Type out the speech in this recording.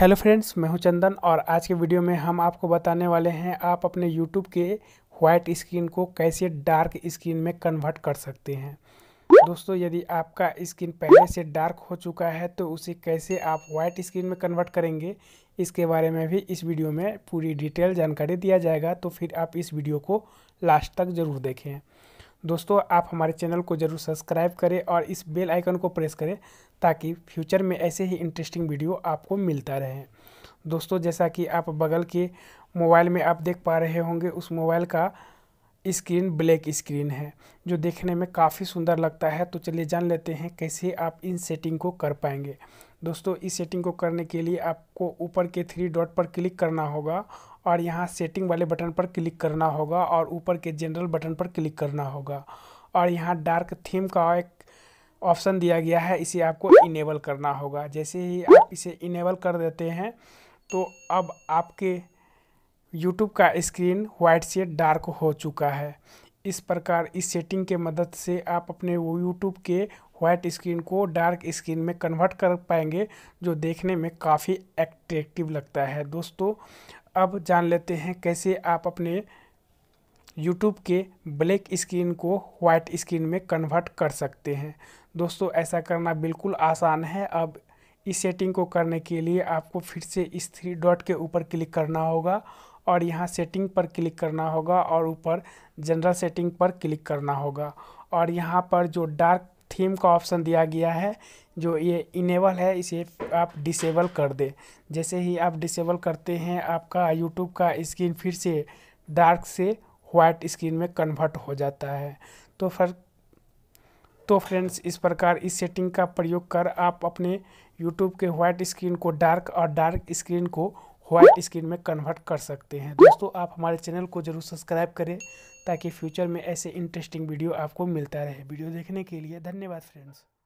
hello friends मैं हूं चंदन और आज के वीडियो में हम आपको बताने वाले हैं आप अपने यूट्यूब के वाइट स्क्रीन को कैसे डार्क स्क्रीन में कन्वर्ट कर सकते हैं दोस्तों यदि आपका स्क्रीन पहले से डार्क हो चुका है तो उसे कैसे आप वाइट स्क्रीन में कन्वर्ट करेंगे इसके बारे में भी इस वीडियो में पूरी डिटेल जानकारी दिया जाएगा तो फिर आप इस वीडियो को लास्ट तक ज़रूर देखें दोस्तों आप हमारे चैनल को जरूर सब्सक्राइब करें और इस बेल आइकन को प्रेस करें ताकि फ्यूचर में ऐसे ही इंटरेस्टिंग वीडियो आपको मिलता रहे दोस्तों जैसा कि आप बगल के मोबाइल में आप देख पा रहे होंगे उस मोबाइल का स्क्रीन ब्लैक स्क्रीन है जो देखने में काफ़ी सुंदर लगता है तो चलिए जान लेते हैं कैसे आप इन सेटिंग को कर पाएंगे दोस्तों इस सेटिंग को करने के लिए आपको ऊपर के थ्री डॉट पर क्लिक करना होगा और यहाँ सेटिंग वाले बटन पर क्लिक करना होगा और ऊपर के जनरल बटन पर क्लिक करना होगा और यहाँ डार्क थीम का एक ऑप्शन दिया गया है इसे आपको इनेबल करना होगा जैसे ही आप इसे इनेबल कर देते हैं तो अब आपके यूट्यूब का स्क्रीन वाइट से डार्क हो चुका है इस प्रकार इस सेटिंग के मदद से आप अपने वो यूट्यूब के वाइट स्क्रीन को डार्क स्क्रीन में कन्वर्ट कर पाएंगे जो देखने में काफ़ी एट्रेक्टिव लगता है दोस्तों अब जान लेते हैं कैसे आप अपने YouTube के ब्लैक स्क्रीन को वाइट स्क्रीन में कन्वर्ट कर सकते हैं दोस्तों ऐसा करना बिल्कुल आसान है अब इस सेटिंग को करने के लिए आपको फिर से इस थ्री डॉट के ऊपर क्लिक करना होगा और यहाँ सेटिंग पर क्लिक करना होगा और ऊपर जनरल सेटिंग पर क्लिक करना होगा और यहाँ पर जो डार्क थीम का ऑप्शन दिया गया है जो ये इनेबल है इसे आप डिसेबल कर दें जैसे ही आप डिसेबल करते हैं आपका यूट्यूब का स्क्रीन फिर से डार्क से वाइट स्क्रीन में कन्वर्ट हो जाता है तो फिर तो फ्रेंड्स इस प्रकार इस सेटिंग का प्रयोग कर आप अपने यूट्यूब के वाइट स्क्रीन को डार्क और डार्क स्क्रीन को व्हाइट स्क्रीन में कन्वर्ट कर सकते हैं दोस्तों आप हमारे चैनल को ज़रूर सब्सक्राइब करें ताकि फ्यूचर में ऐसे इंटरेस्टिंग वीडियो आपको मिलता रहे वीडियो देखने के लिए धन्यवाद फ्रेंड्स